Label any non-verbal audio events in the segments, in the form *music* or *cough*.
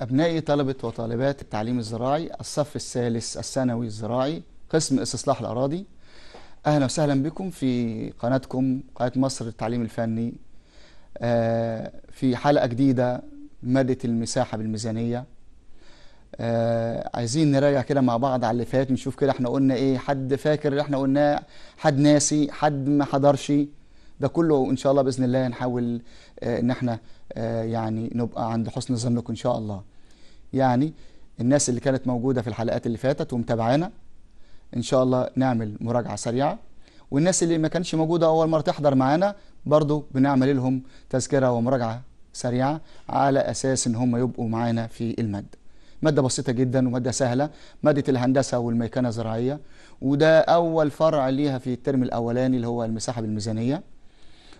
أبنائي طلبة وطالبات التعليم الزراعي الصف الثالث الثانوي الزراعي قسم استصلاح الأراضي أهلا وسهلا بكم في قناتكم قناة مصر للتعليم الفني آه، في حلقة جديدة مادة المساحة بالميزانية آه، عايزين نراجع كده مع بعض على اللي فات نشوف كده احنا قلنا ايه حد فاكر اللي احنا قلناه حد ناسي حد ما حضرش ده كله ان شاء الله باذن الله نحاول آه، ان احنا آه، يعني نبقى عند حسن ظنكم ان شاء الله يعني الناس اللي كانت موجوده في الحلقات اللي فاتت ومتابعانا ان شاء الله نعمل مراجعه سريعه والناس اللي ما كانتش موجوده اول مره تحضر معانا برضو بنعمل لهم تذكره ومراجعه سريعه على اساس ان هم يبقوا معانا في الماده ماده بسيطه جدا وماده سهله ماده الهندسه والميكانه الزراعيه وده اول فرع ليها في الترم الاولاني اللي هو المساحه بالميزانيه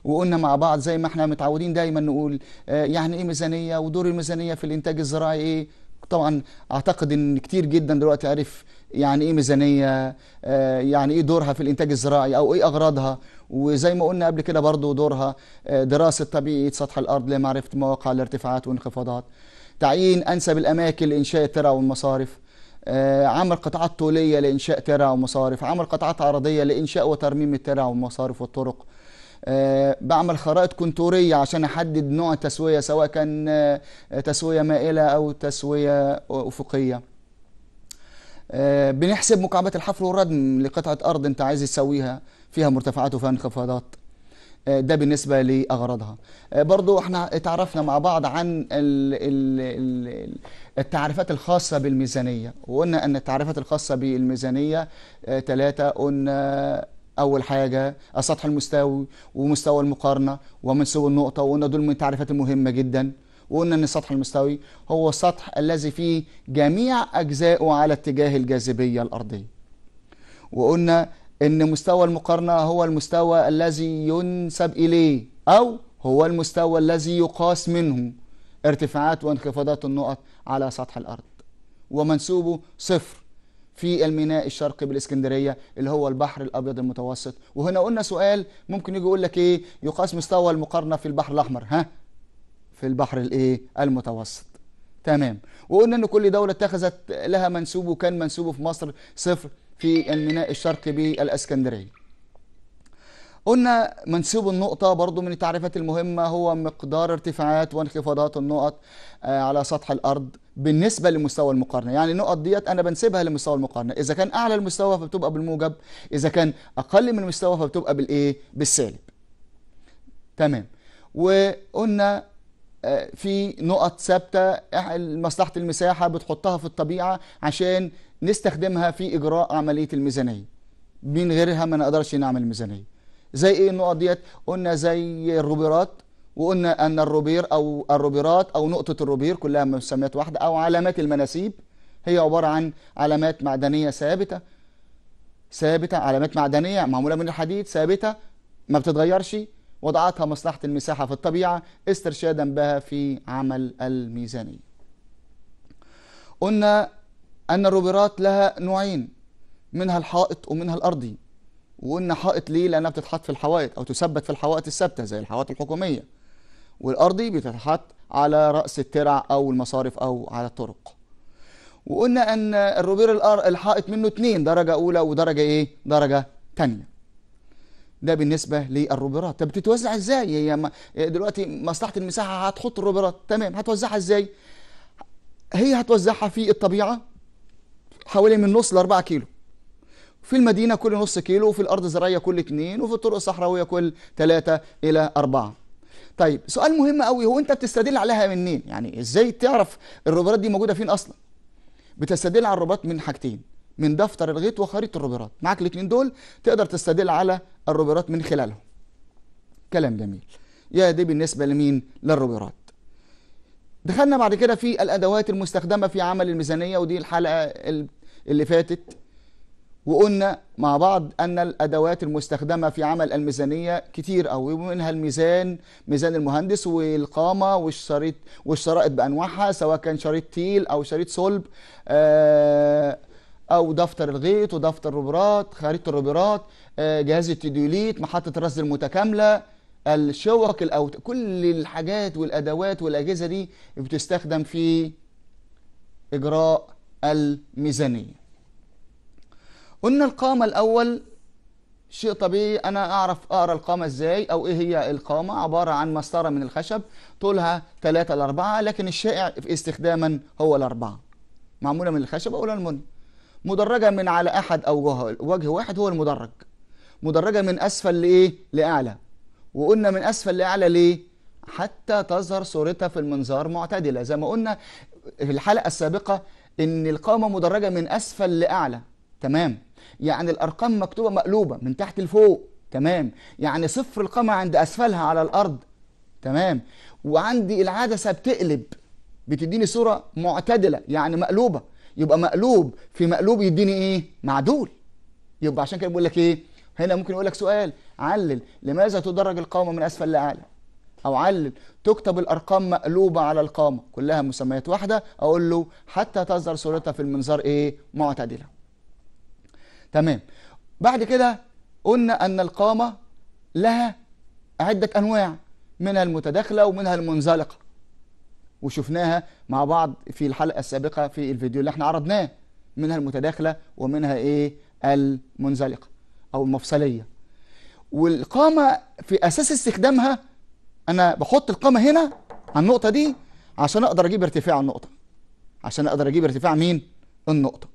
وقلنا مع بعض زي ما احنا متعودين دايما نقول آه، يعني ايه ميزانيه ودور الميزانيه في الانتاج الزراعي ايه طبعا اعتقد ان كتير جدا دلوقتي عارف يعني ايه ميزانيه آه، يعني ايه دورها في الانتاج الزراعي او ايه اغراضها وزي ما قلنا قبل كده برضو دورها آه، دراسه طبيعه سطح الارض لمعرفه مواقع الارتفاعات والانخفاضات تعيين انسب الاماكن لانشاء الترع والمصارف عمل قطاعات طوليه لانشاء ترع ومصارف عمل قطاعات عرضيه لانشاء وترميم الترع والمصارف والطرق آه، بعمل خرائط كنتوريه عشان احدد نوع التسويه سواء كان آه، تسويه مائله او تسويه افقيه آه، بنحسب مكعبات الحفر والردم لقطعه ارض انت عايز تسويها فيها مرتفعات وفيها انخفاضات ده بالنسبه لاغراضها برضو احنا اتعرفنا مع بعض عن التعريفات الخاصه بالميزانيه وقلنا ان التعريفات الخاصه بالميزانيه ثلاثه قلنا اول حاجه السطح المستوي ومستوى المقارنه ومن سوى النقطه وقلنا دول من التعريفات المهمه جدا وقلنا ان السطح المستوي هو السطح الذي فيه جميع اجزائه على اتجاه الجاذبيه الارضيه وقلنا ان مستوى المقارنه هو المستوى الذي ينسب اليه او هو المستوى الذي يقاس منه ارتفاعات وانخفاضات النقط على سطح الارض ومنسوبه صفر في الميناء الشرقي بالاسكندريه اللي هو البحر الابيض المتوسط وهنا قلنا سؤال ممكن يجي يقول لك ايه يقاس مستوى المقارنه في البحر الاحمر ها في البحر الايه المتوسط تمام وقلنا ان كل دوله اتخذت لها منسوب وكان منسوبه في مصر صفر في الميناء الشرقي بالاسكندريه قلنا منسوب النقطة برضو من التعريفات المهمة هو مقدار ارتفاعات وانخفاضات النقط آه، على سطح الأرض بالنسبه لمستوى المقارنه يعني النقط ديت انا بنسبها لمستوى المقارنه اذا كان اعلى المستوى فبتبقى بالموجب اذا كان اقل من المستوى فبتبقى بالايه بالسالب تمام وقلنا آه، في نقط ثابته مصلحه المساحه بتحطها في الطبيعه عشان نستخدمها في اجراء عمليه الميزانيه من غيرها ما نقدرش نعمل ميزانيه زي ايه النقط ديت قلنا زي الروبرات وقلنا أن الروبير أو الروبيرات أو نقطة الروبير كلها مسميات واحدة أو علامات المناسيب هي عبارة عن علامات معدنية ثابتة ثابتة علامات معدنية معمولة من الحديد ثابتة ما بتتغيرش وضعتها مصلحة المساحة في الطبيعة استرشادا بها في عمل الميزانية قلنا أن الروبيرات لها نوعين منها الحائط ومنها الأرضي وقلنا حائط ليه لأنها بتتحط في الحوائط أو تثبت في الحوائط الثابتة زي الحوائط الحكومية والأرضي بتتحط على رأس الترع أو المصارف أو على الطرق وقلنا أن الروبير الحائط منه اتنين درجة أولى ودرجة إيه؟ درجة تانية ده بالنسبة للروبيرات، طب بتتوزع ازاي هي دلوقتي مصلحة المساحة هتحط الروبيرات، تمام هتوزعها ازاي هي هتوزعها في الطبيعة حوالي من نص ل 4 كيلو في المدينة كل نص كيلو وفي الأرض الزراعية كل اثنين، وفي الطرق الصحراوية كل ثلاثه إلى اربعه. طيب سؤال مهم قوي هو انت بتستدل عليها منين يعني ازاي تعرف الروبرات دي موجوده فين اصلا بتستدل على الروبرات من حاجتين من دفتر الغيط وخريطه الروبرات معاك الاثنين دول تقدر تستدل على الروبرات من خلالهم كلام جميل يا دي بالنسبه لمين للروبرات دخلنا بعد كده في الادوات المستخدمه في عمل الميزانيه ودي الحلقه اللي فاتت وقلنا مع بعض أن الأدوات المستخدمة في عمل الميزانية كتير قوي ومنها الميزان ميزان المهندس والقامة والشريط والشرائط بأنواعها سواء كان شريط تيل أو شريط صلب آه، أو دفتر الغيط ودفتر الروبرات خريطة الروبرات آه، جهاز التيدوليت محطة الرصد المتكاملة الشوك الأوت كل الحاجات والأدوات والأجهزة دي بتستخدم في إجراء الميزانية قلنا القامة الأول شيء طبيعي أنا أعرف أقرأ القامة إزاي أو إيه هي القامة عبارة عن مسطرة من الخشب طولها 3 ل 4 لكن الشائع استخداما هو الأربعة معمولة من الخشب أو الألمنيوم مدرجة من على أحد أو وجه واحد هو المدرج مدرجة من أسفل لإيه؟ لأعلى وقلنا من أسفل لأعلى ليه؟ حتى تظهر صورتها في المنظار معتدلة زي ما قلنا في الحلقة السابقة إن القامة مدرجة من أسفل لأعلى تمام يعني الأرقام مكتوبة مقلوبة من تحت لفوق تمام يعني صفر القمع عند أسفلها على الأرض تمام وعندي العدسة بتقلب بتديني صورة معتدلة يعني مقلوبة يبقى مقلوب في مقلوب يديني إيه معدول يبقى عشان كده بقول لك إيه هنا ممكن يقول لك سؤال علل لماذا تدرج القامة من أسفل لأعلى او علل تكتب الارقام مقلوبه على القامه كلها مسميات واحده اقول له حتى تظهر صورتها في المنظار ايه معتدله تمام بعد كده قلنا أن القامة لها عدة أنواع منها المتداخلة ومنها المنزلقة وشفناها مع بعض في الحلقة السابقة في الفيديو اللي احنا عرضناه منها المتداخلة ومنها ايه المنزلقة أو المفصلية والقامة في أساس استخدامها أنا بحط القامة هنا على النقطة دي عشان أقدر أجيب ارتفاع النقطة عشان أقدر أجيب ارتفاع مين؟ النقطة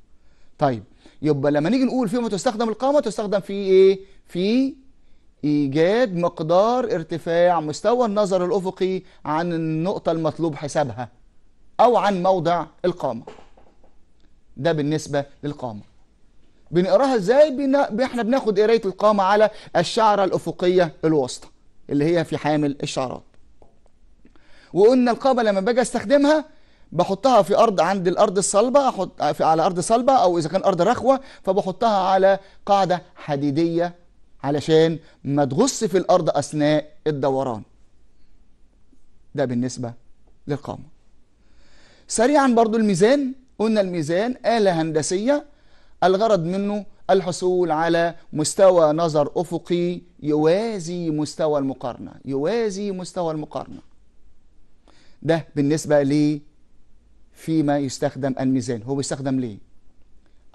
طيب يبقى لما نيجي نقول فيما تستخدم القامه تستخدم في ايه في ايجاد مقدار ارتفاع مستوى النظر الافقي عن النقطه المطلوب حسابها او عن موضع القامه ده بالنسبه للقامه بنقراها ازاي بنا... احنا بناخد قرايه القامه على الشعره الافقيه الوسطى اللي هي في حامل الشعرات وقلنا القامه لما باجي استخدمها بحطها في ارض عند الارض الصلبه احط على ارض صلبه او اذا كان ارض رخوه فبحطها على قاعده حديديه علشان ما تغص في الارض اثناء الدوران ده بالنسبه للقامه سريعا برضو الميزان قلنا الميزان آلة هندسية الغرض منه الحصول على مستوى نظر أفقي يوازي مستوى المقارنة يوازي مستوى المقارنة ده بالنسبة للميزان فيما يستخدم الميزان هو بيستخدم ليه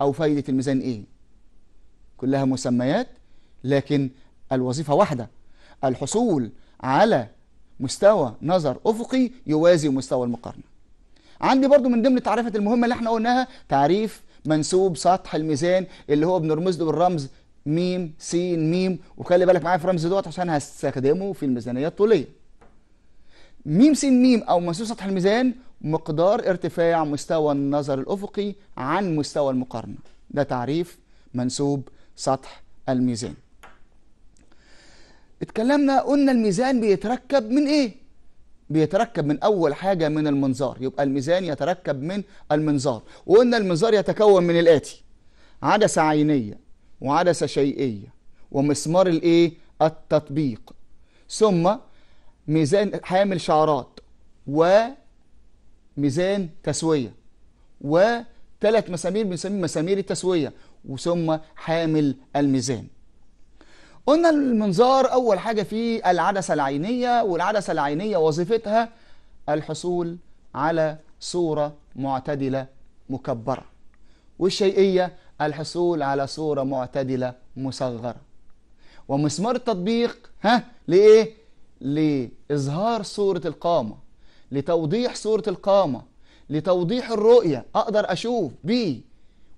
أو فايدة الميزان إيه كلها مسميات لكن الوظيفة واحدة الحصول على مستوى نظر أفقي يوازي مستوى المقارنة عندي برضو من ضمن التعريفات المهمة اللي احنا قلناها تعريف منسوب سطح الميزان اللي هو بنرمز له بالرمز ميم س ميم وخلي بالك معايا في الرمز دوت عشان هستخدمه في الميزانية الطولية ميم س ميم أو منسوب سطح الميزان مقدار ارتفاع مستوى النظر الأفقي عن مستوى المقارنة ده تعريف منسوب سطح الميزان اتكلمنا قلنا الميزان بيتركب من ايه بيتركب من اول حاجه من المنظار يبقى الميزان يتركب من المنظار وقلنا المنظار يتكون من الاتي عدسه عينيه وعدسه شيئيه ومسمار الايه التطبيق ثم ميزان حامل شعرات و ميزان تسوية وثلاث مسامير بنسميه مسامير التسوية وثم حامل الميزان قلنا المنظار أول حاجة فيه العدسة العينية والعدسة العينية وظيفتها الحصول على صورة معتدلة مكبرة والشيئية الحصول على صورة معتدلة مصغرة ومسمار التطبيق ها لإيه؟ لإظهار صورة القامة لتوضيح صورة القامة لتوضيح الرؤية أقدر أشوف بيه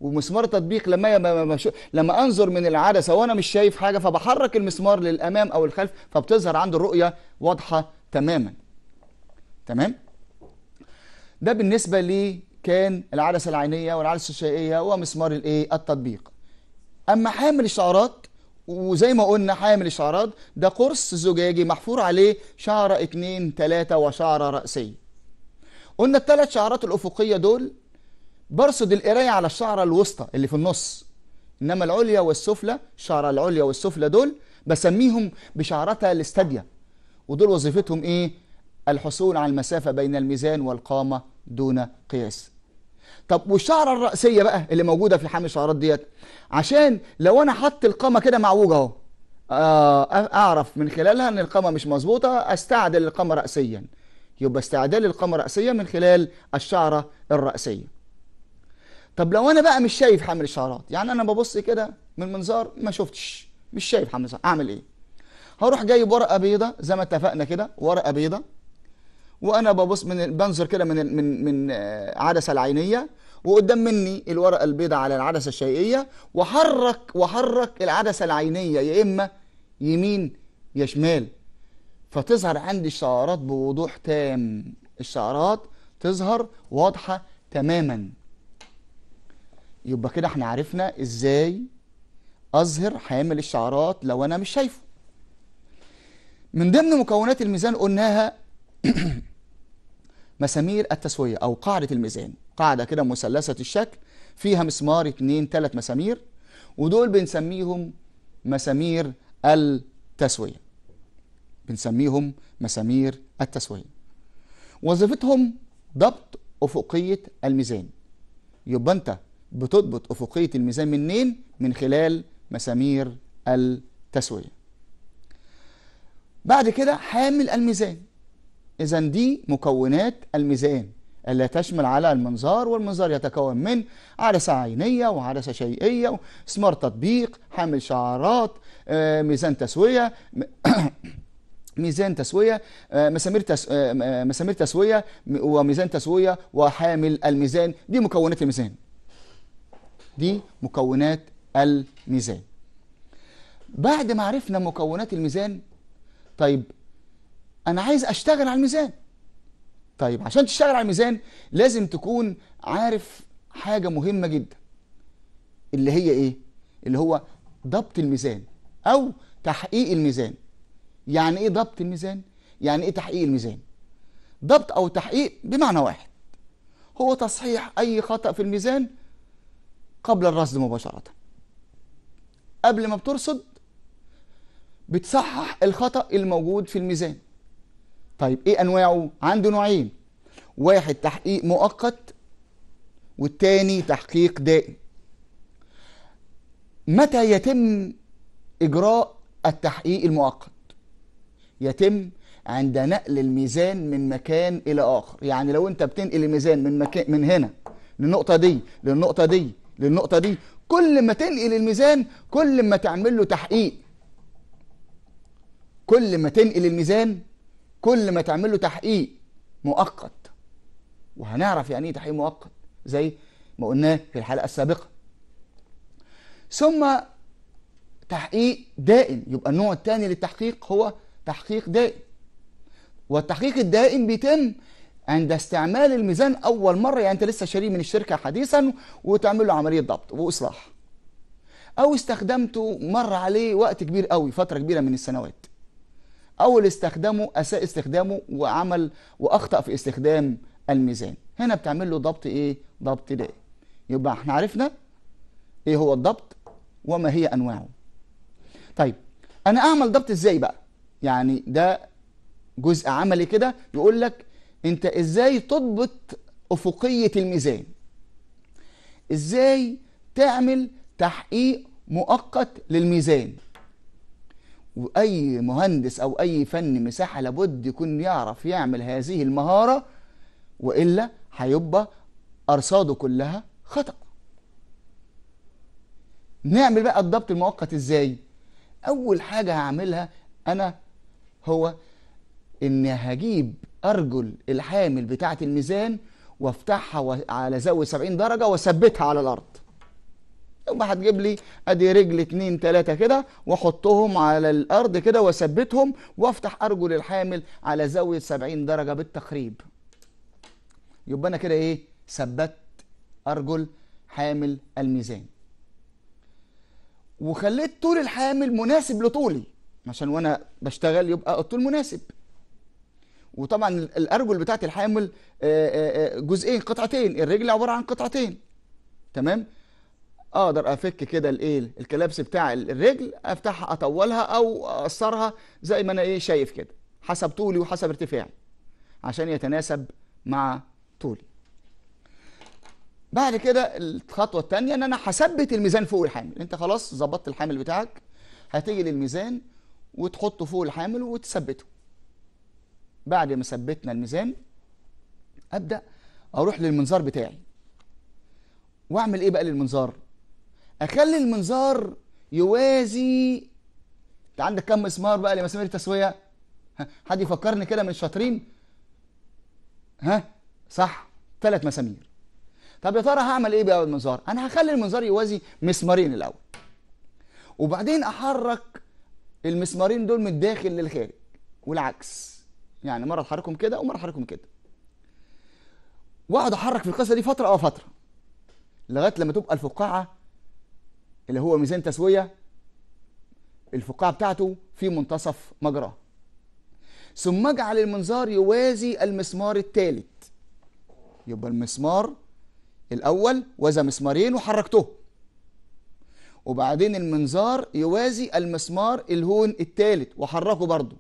ومسمار تطبيق لما لما انظر من العدسه وانا مش شايف حاجه فبحرك المسمار للامام او الخلف فبتظهر عنده الرؤيه واضحه تماما تمام ده بالنسبه لي كان العدسه العينيه والعدسه الشيئيه ومسمار الايه التطبيق اما حامل الشعارات وزي ما قلنا حامل الشعرات ده قرص زجاجي محفور عليه شعرة اتنين تلاتة وشعرة رأسية قلنا التلات شعرات الأفقية دول برصد القراية على الشعرة الوسطى اللي في النص إنما العليا والسفلى الشعرة العليا والسفلى دول بسميهم بشعرتها الاستادية ودول وظيفتهم إيه؟ الحصول على المسافة بين الميزان والقامة دون قياس طب والشعره الراسيه بقى اللي موجوده في حامل الشعرات ديت عشان لو انا حط القامه كده معوجه اهو آه، اعرف من خلالها ان القامه مش مظبوطه استعدل القامه راسيا يبقى استعدال القامه راسيا من خلال الشعره الراسيه طب لو انا بقى مش شايف حامل الشعرات يعني انا ببص كده من منظار ما شفتش مش شايف حامل الشعرات اعمل ايه هروح جايب ورقه بيضه زي ما اتفقنا كده ورقه بيضه وانا ببص من بنظر كده من من من آه، عدسه العينيه وقدام مني الورقه البيضاء على العدسه الشيئيه وحرك وحرك العدسه العينيه يا اما يمين يا شمال فتظهر عندي الشعارات بوضوح تام الشعارات تظهر واضحه تماما يبقى كده احنا عرفنا ازاي اظهر حامل الشعارات لو انا مش شايفه من ضمن مكونات الميزان قلناها *clears throat* مسامير التسويه او قاعده الميزان قاعدة كده مثلثة الشكل فيها مسمار اتنين تلات مسامير ودول بنسميهم مسامير التسوية بنسميهم مسامير التسوية وظيفتهم ضبط أفقية الميزان يبقى أنت بتضبط أفقية الميزان منين؟ من خلال مسامير التسوية بعد كده حامل الميزان إذا دي مكونات الميزان اللي تشمل على المنظار والمنظار يتكون من عدسة عينية وعدسة شيئية سمارت تطبيق حامل شعارات آه، ميزان تسوية *coughs* ميزان تسوية آه، مسامير تس... آه، مسامير تسوية وميزان تسوية وحامل الميزان دي مكونات الميزان دي مكونات الميزان بعد ما عرفنا مكونات الميزان طيب أنا عايز أشتغل على الميزان طيب عشان تشتغل على الميزان لازم تكون عارف حاجه مهمه جدا اللي هي ايه اللي هو ضبط الميزان او تحقيق الميزان يعني ايه ضبط الميزان يعني ايه تحقيق الميزان ضبط او تحقيق بمعنى واحد هو تصحيح اي خطا في الميزان قبل الرصد مباشره قبل ما بترصد بتصحح الخطا الموجود في الميزان طيب ايه انواعه عنده نوعين واحد تحقيق مؤقت والتاني تحقيق دائم متى يتم اجراء التحقيق المؤقت يتم عند نقل الميزان من مكان الى اخر يعني لو انت بتنقل الميزان من مكان من هنا للنقطه دي للنقطه دي للنقطه دي كل ما تنقل الميزان كل ما تعمل له تحقيق كل ما تنقل الميزان كل ما تعمل له تحقيق مؤقت وهنعرف يعني ايه تحقيق مؤقت زي ما قلناه في الحلقه السابقه ثم تحقيق دائم يبقى النوع الثاني للتحقيق هو تحقيق دائم والتحقيق الدائم بيتم عند استعمال الميزان اول مره يعني انت لسه شاريه من الشركه حديثا وتعمل له عمليه ضبط واصلاح او استخدمته مر عليه وقت كبير قوي فتره كبيره من السنوات او اللي استخدمه اساء استخدامه وعمل واخطا في استخدام الميزان هنا بتعمل له ضبط ايه ضبط ده يبقى احنا عرفنا ايه هو الضبط وما هي انواعه طيب انا اعمل ضبط ازاي بقى يعني ده جزء عملي كده يقول لك انت ازاي تضبط افقيه الميزان ازاي تعمل تحقيق مؤقت للميزان واي مهندس او اي فني مساحه لابد يكون يعرف يعمل هذه المهاره والا هيبقى ارصاده كلها خطا نعمل بقى الضبط المؤقت ازاي اول حاجه هعملها انا هو اني هجيب ارجل الحامل بتاعه الميزان وافتحها على زاويه 70 درجه واثبتها على الارض يبقى هتجيب لي ادي رجل اتنين تلاته كده واحطهم على الارض كده واثبتهم وافتح ارجل الحامل على زاويه 70 درجه بالتخريب يبقى انا كده ايه ثبت ارجل حامل الميزان وخليت طول الحامل مناسب لطولي عشان وانا بشتغل يبقى الطول مناسب وطبعا الارجل بتاعت الحامل آه، آه، آه، جزئين قطعتين الرجل عباره عن قطعتين تمام اقدر افك كده الايه الكلابس بتاع الرجل افتحها اطولها او اقصرها زي ما انا ايه شايف كده حسب طولي وحسب ارتفاعي عشان يتناسب مع طولي بعد كده الخطوه الثانيه ان انا هثبت الميزان فوق الحامل انت خلاص ظبطت الحامل بتاعك هتيجي للميزان وتحطه فوق الحامل وتثبته بعد ما ثبتنا الميزان ابدا اروح للمنظار بتاعي واعمل ايه بقى للمنظار اخلي المنظار يوازي انت عندك كم مسمار بقى لمسامير التسويه حد يفكرني كده من الشاطرين ها صح ثلاث مسامير طب يا ترى هعمل ايه بقى بالمنظار انا هخلي المنظار يوازي مسمارين الاول وبعدين احرك المسمارين دول من الداخل للخارج والعكس يعني مره احركهم كده ومره احركهم كده واقعد احرك في القصه دي فتره او فتره لغايه لما تبقى الفقاعه اللي هو ميزان تسويه الفقاعه بتاعته في منتصف مجراه ثم اجعل المنظار يوازي المسمار الثالث يبقى المسمار الاول وزى مسمارين وحركتهم وبعدين المنظار يوازي المسمار الهون الثالث وحركه برضه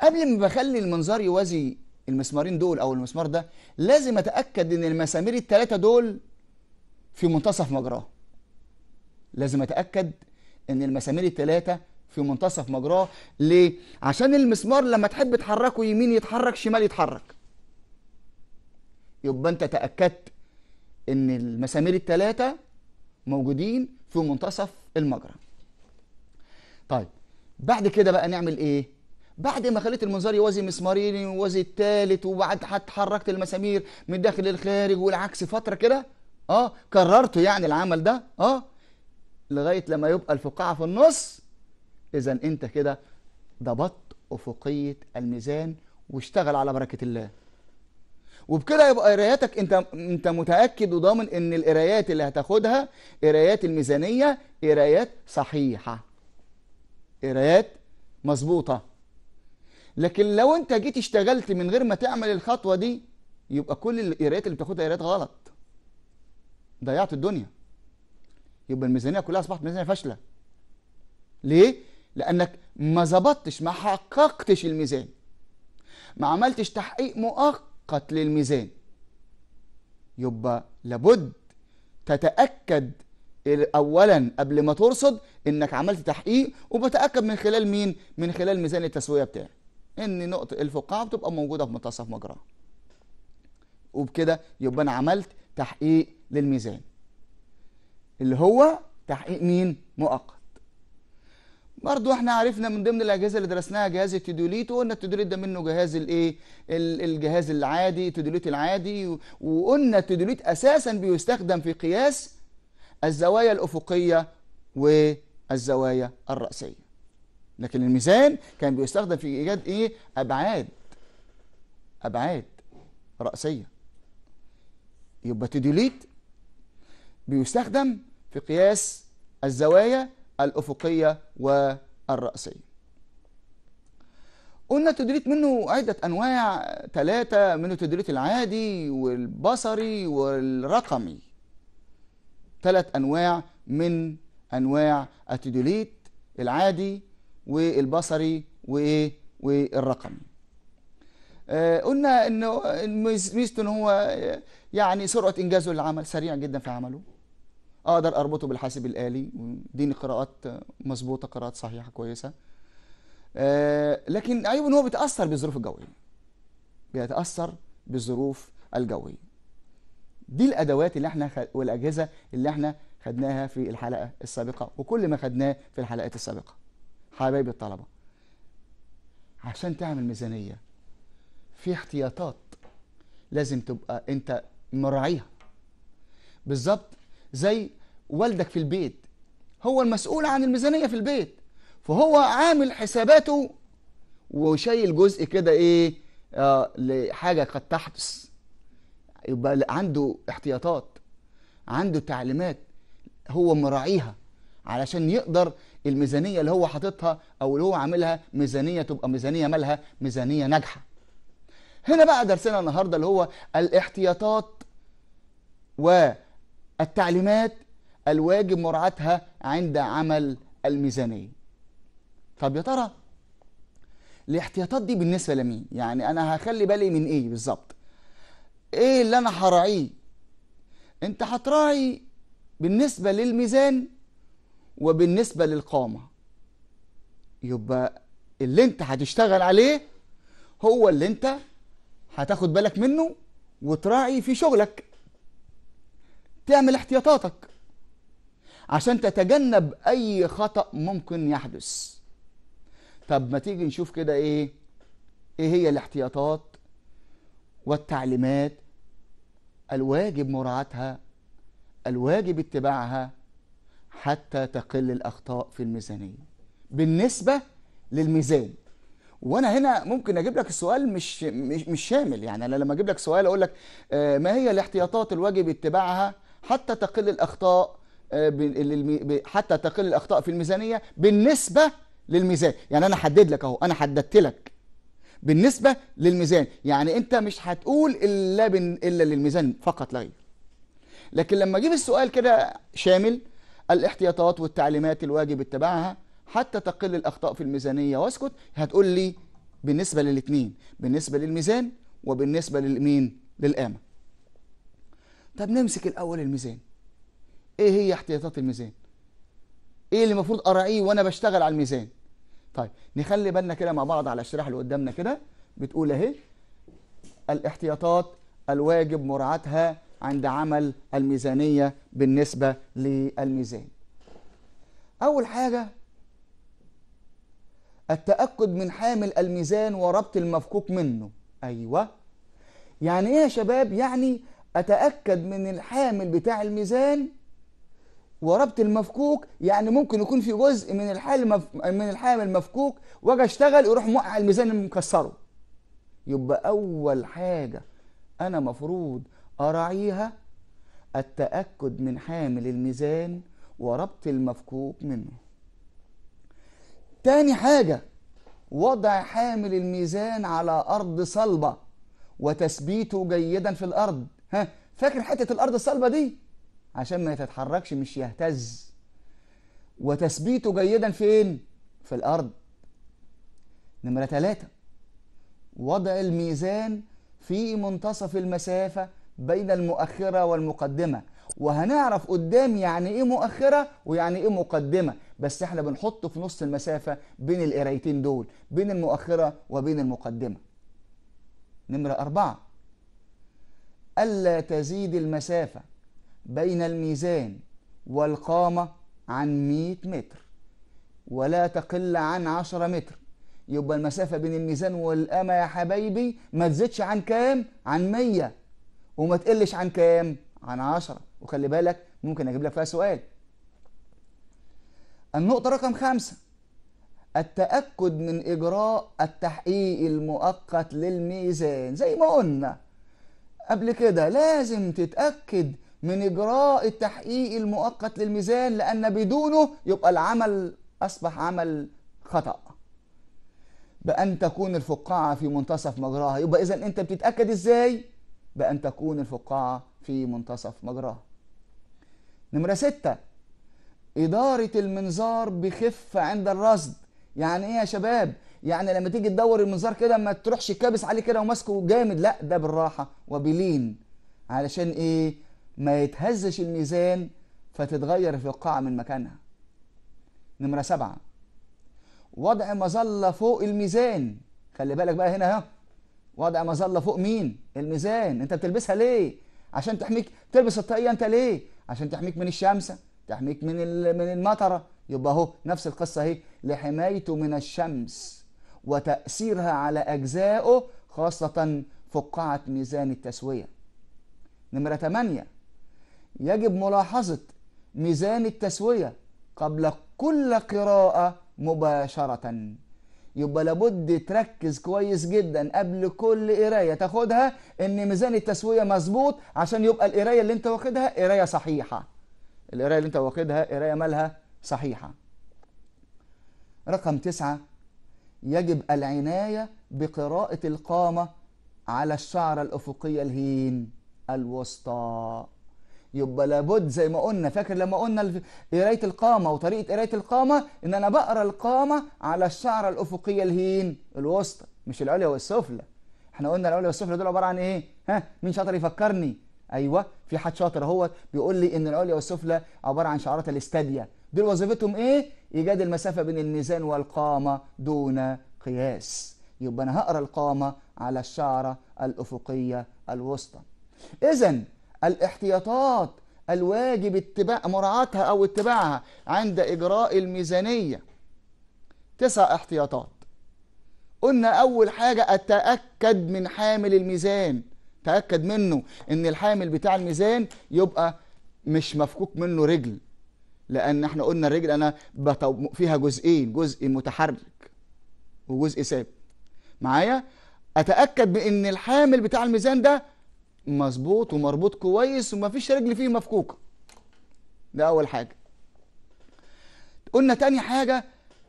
قبل ما بخلي المنظار يوازي المسمارين دول او المسمار ده لازم اتاكد ان المسامير الثلاثه دول في منتصف مجراه لازم اتاكد ان المسامير الثلاثه في منتصف مجراه ليه عشان المسمار لما تحب تحركه يمين يتحرك شمال يتحرك يبقى انت تاكدت ان المسامير الثلاثه موجودين في منتصف المجرى طيب بعد كده بقى نعمل ايه بعد ما خليت المنظار يوازي مسمارين ويوازي الثالث وبعد حتى حركت المسامير من داخل للخارج والعكس فتره كده اه كررته يعني العمل ده اه لغايه لما يبقى الفقاعه في النص اذا انت كده ضبطت افقيه الميزان واشتغل على بركه الله وبكده يبقى قراياتك انت انت متاكد وضامن ان القرايات اللي هتاخدها قرايات الميزانيه قرايات صحيحه قرايات مظبوطه لكن لو انت جيت اشتغلت من غير ما تعمل الخطوه دي يبقى كل القرايات اللي بتاخدها قرايات غلط ضيعت الدنيا يبقى الميزانيه كلها اصبحت ميزانيه فاشله ليه لانك ما ظبطتش ما حققتش الميزان ما عملتش تحقيق مؤقت للميزان يبقى لابد تتاكد اولا قبل ما ترصد انك عملت تحقيق وبتاكد من خلال مين من خلال ميزان التسويه بتاعك ان نقطه الفقاعه بتبقى موجوده في منتصف مجراها وبكده يبقى انا عملت تحقيق للميزان اللي هو تحقيق مين مؤقت برضو احنا عرفنا من ضمن الاجهزه اللي درسناها جهاز التدوليت وقلنا التيدوليت ده منه جهاز الايه الجهاز العادي التيدوليت العادي وقلنا التيدوليت اساسا بيستخدم في قياس الزوايا الافقيه والزوايا الراسيه لكن الميزان كان بيستخدم في ايجاد ايه ابعاد ابعاد راسيه يبقى تيدوليت بيستخدم في قياس الزوايا الأفقية والرأسية قلنا تدريت منه عدة أنواع ثلاثة منه تدريت العادي والبصري والرقمي ثلاث أنواع من أنواع التدريت العادي والبصري وإيه والرقمي آه، قلنا انه ميزته ان هو يعني سرعه انجازه للعمل سريع جدا في عمله اقدر اربطه بالحاسب الالي ويديني قراءات مظبوطه قراءات صحيحه كويسه آه لكن عيب ان هو بيتاثر بالظروف الجويه بيتاثر بالظروف الجويه دي الادوات اللي احنا خد... والاجهزه اللي احنا خدناها في الحلقه السابقه وكل ما خدناه في الحلقات السابقه حبايب الطلبه عشان تعمل ميزانيه في احتياطات لازم تبقى انت مراعيها بالظبط زي والدك في البيت هو المسؤول عن الميزانية في البيت فهو عامل حساباته وشايل جزء كده ايه آه لحاجة قد تحدث يبقى عنده احتياطات عنده تعليمات هو مراعيها علشان يقدر الميزانية اللي هو حاططها او اللي هو عاملها ميزانية تبقى ميزانية مالها ميزانية ناجحة هنا بقى درسنا النهاردة اللي هو الاحتياطات و التعليمات الواجب مراعاتها عند عمل الميزانية طب يا ترى الاحتياطات دي بالنسبة لمين يعني أنا هخلي بالي من إيه بالظبط إيه اللي أنا هراعيه أنت هتراعي بالنسبة للميزان وبالنسبة للقامة يبقى اللي أنت هتشتغل عليه هو اللي أنت هتاخد بالك منه وتراعي في شغلك تعمل احتياطاتك عشان تتجنب اي خطأ ممكن يحدث طب ما تيجي نشوف كده ايه ايه هي الاحتياطات والتعليمات الواجب مراعاتها الواجب اتباعها حتى تقل الاخطاء في الميزانيه بالنسبه للميزان وانا هنا ممكن اجيب لك السؤال مش مش, مش شامل يعني انا لما اجيب لك سؤال اقول لك آه، ما هي الاحتياطات الواجب اتباعها حتى تقل الاخطاء آه، حتى تقل الاخطاء في الميزانيه بالنسبه للميزان يعني انا حدد لك اهو انا حددت لك بالنسبه للميزان يعني انت مش هتقول الا بن... الا للميزان فقط لا غير لكن لما اجيب السؤال كده شامل الاحتياطات والتعليمات الواجب اتباعها حتى تقل الاخطاء في الميزانيه واسكت هتقول لي بالنسبه للاثنين بالنسبه للميزان وبالنسبه للمين للقامه طب نمسك الاول الميزان ايه هي احتياطات الميزان ايه اللي المفروض اراعيه وانا بشتغل على الميزان طيب نخلي بالنا كده مع بعض على الشرح اللي قدامنا كده بتقول اهي الاحتياطات الواجب مراعاتها عند عمل الميزانيه بالنسبه للميزان اول حاجه التاكد من حامل الميزان وربط المفكوك منه ايوه يعني ايه يا شباب يعني اتاكد من الحامل بتاع الميزان وربط المفكوك يعني ممكن يكون في جزء من الحال مف... من الحامل مفكوك واجي اشتغل يروح موقع الميزان مكسره يبقى اول حاجه انا مفروض اراعيها التاكد من حامل الميزان وربط المفكوك منه تاني حاجه وضع حامل الميزان على ارض صلبه وتثبيته جيدا في الارض ها فاكر حته الارض الصلبه دي عشان ما تتحركش مش يهتز وتثبيته جيدا فين في الارض نمره ثلاثة وضع الميزان في منتصف المسافه بين المؤخره والمقدمه وهنعرف قدام يعني ايه مؤخره ويعني ايه مقدمه بس احنا بنحطه في نص المسافه بين القرايتين دول بين المؤخره وبين المقدمه نمره أربعة ألا تزيد المسافة بين الميزان والقامة عن 100 متر ولا تقل عن 10 متر يبقى المسافة بين الميزان والقامة يا حبايبي ما تزيدش عن كام؟ عن 100 وما تقلش عن كام؟ عن 10 وخلي بالك ممكن أجيب لك فيها سؤال النقطة رقم خمسة التأكد من إجراء التحقيق المؤقت للميزان زي ما قلنا قبل كده لازم تتأكد من إجراء التحقيق المؤقت للميزان لأن بدونه يبقى العمل أصبح عمل خطأ بأن تكون الفقاعة في منتصف مجراها يبقى إذا أنت بتتأكد إزاي بأن تكون الفقاعة في منتصف مجراها نمرة ستة إدارة المنظار بخفة عند الرصد يعني إيه يا شباب يعني لما تيجي تدور المنظار كده ما تروحش كابس عليه كده وماسكه جامد لا ده بالراحه وبلين علشان ايه ما يتهزش الميزان فتتغير في القاعه من مكانها نمره سبعة وضع مظله فوق الميزان خلي بالك بقى هنا اهو وضع مظله فوق مين الميزان انت بتلبسها ليه عشان تحميك تلبس الطاقيه انت ليه عشان تحميك من الشمس تحميك من من المطره يبقى اهو نفس القصه اهي لحمايته من الشمس وتأثيرها على أجزائه خاصة فقاعة ميزان التسوية نمرة 8 يجب ملاحظة ميزان التسوية قبل كل قراءة مباشرة يبقى لابد تركز كويس جدا قبل كل قراية تاخدها ان ميزان التسوية مظبوط عشان يبقى القراية اللي انت واخدها قراية صحيحة القراية اللي انت واخدها قراية مالها صحيحة رقم تسعة يجب العناية بقراءة القامة على الشعرة الأفقية الهين الوسطى يبقى لابد زي ما قلنا فاكر لما قلنا قرايه القامه وطريقه قرايه القامه ان انا بقرا القامه على الشعره الافقيه الهين الوسطى مش العليا والسفلى احنا قلنا العليا والسفلى دول عباره عن ايه ها مين شاطر يفكرني ايوه في حد شاطر اهوت بيقول لي ان العليا والسفلى عباره عن شعرات الاستاديا دول وظيفتهم ايه إيجاد المسافة بين الميزان والقامة دون قياس يبقى أنا هقرأ القامة على الشعرة الأفقية الوسطى إذا الاحتياطات الواجب اتباع مراعاتها أو اتباعها عند إجراء الميزانية تسع احتياطات قلنا أول حاجة أتأكد من حامل الميزان تأكد منه إن الحامل بتاع الميزان يبقى مش مفكوك منه رجل لان احنا قلنا الرجل انا فيها جزئين جزء متحرك وجزء ثابت معايا اتاكد بان الحامل بتاع الميزان ده مظبوط ومربوط كويس ومفيش رجل فيه مفكوكه ده اول حاجه قلنا تاني حاجه